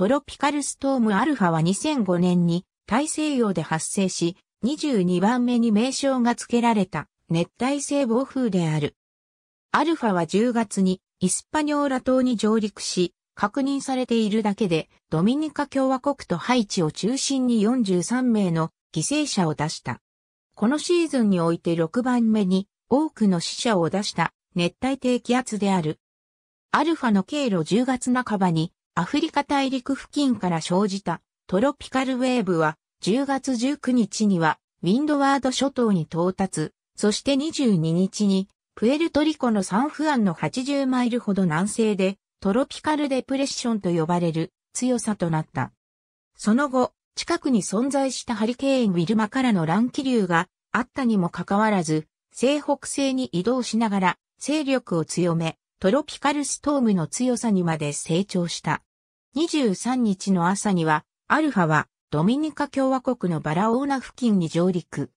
トロピカルストームアルファは2005年に大西洋で発生し、22番目に名称が付けられた熱帯性暴風である。アルファは10月にイスパニョーラ島に上陸し、確認されているだけで、ドミニカ共和国とハイチを中心に43名の犠牲者を出した。このシーズンにおいて6番目に多くの死者を出した熱帯低気圧である。アルファの経路10月半ばにアフリカ大陸付近から生じたトロピカルウェーブは10月19日にはウィンドワード諸島に到達、そして22日にプエルトリコのサンフアンの80マイルほど南西でトロピカルデプレッションと呼ばれる強さとなった。その後、近くに存在したハリケーンウィルマからの乱気流があったにもかかわらず、西北西に移動しながら勢力を強め、トロピカルストームの強さにまで成長した。23日の朝には、アルファはドミニカ共和国のバラオーナ付近に上陸。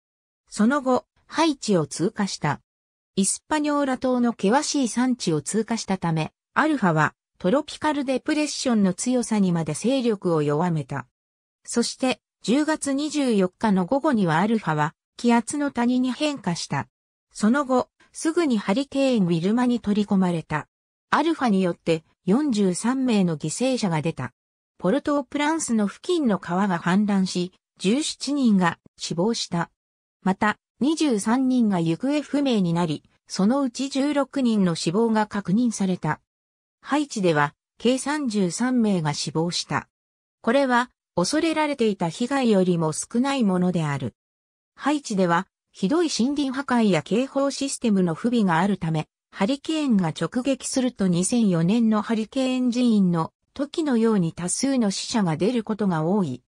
その後、ハイチを通過した。イスパニョーラ島の険しい山地を通過したため、アルファはトロピカルデプレッションの強さにまで勢力を弱めた。そして、10月24日の午後にはアルファは気圧の谷に変化した。その後、すぐにハリケーンウィルマに取り込まれた。アルファによって43名の犠牲者が出た。ポルトープランスの付近の川が氾濫し、17人が死亡した。また、23人が行方不明になり、そのうち16人の死亡が確認された。ハイチでは、計33名が死亡した。これは、恐れられていた被害よりも少ないものである。ハイチでは、ひどい森林破壊や警報システムの不備があるため、ハリケーンが直撃すると2004年のハリケーン寺院の時のように多数の死者が出ることが多い。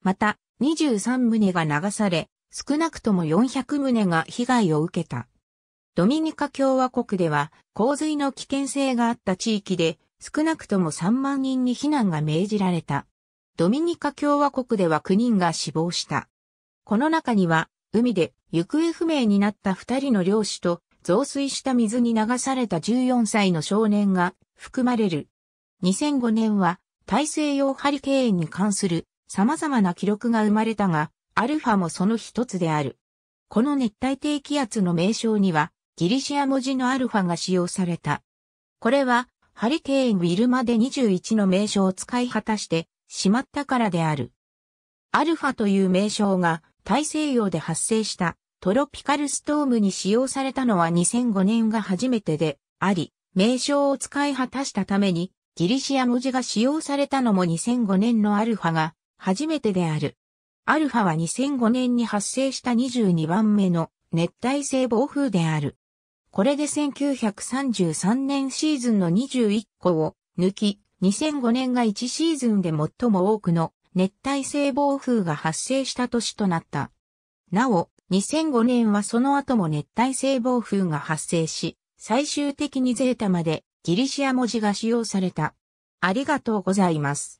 また、23棟が流され、少なくとも400棟が被害を受けた。ドミニカ共和国では洪水の危険性があった地域で少なくとも3万人に避難が命じられた。ドミニカ共和国では9人が死亡した。この中には海で行方不明になった2人の漁師と増水した水に流された14歳の少年が含まれる。2005年は大西洋ハリケーンに関する様々な記録が生まれたが、アルファもその一つである。この熱帯低気圧の名称には、ギリシア文字のアルファが使用された。これは、ハリケーンウィルマで21の名称を使い果たしてしまったからである。アルファという名称が大西洋で発生したトロピカルストームに使用されたのは2005年が初めてであり、名称を使い果たしたために、ギリシア文字が使用されたのも2005年のアルファが初めてである。アルファは2005年に発生した22番目の熱帯性暴風である。これで1933年シーズンの21個を抜き、2005年が1シーズンで最も多くの熱帯性暴風が発生した年となった。なお、2005年はその後も熱帯性暴風が発生し、最終的にゼータまでギリシア文字が使用された。ありがとうございます。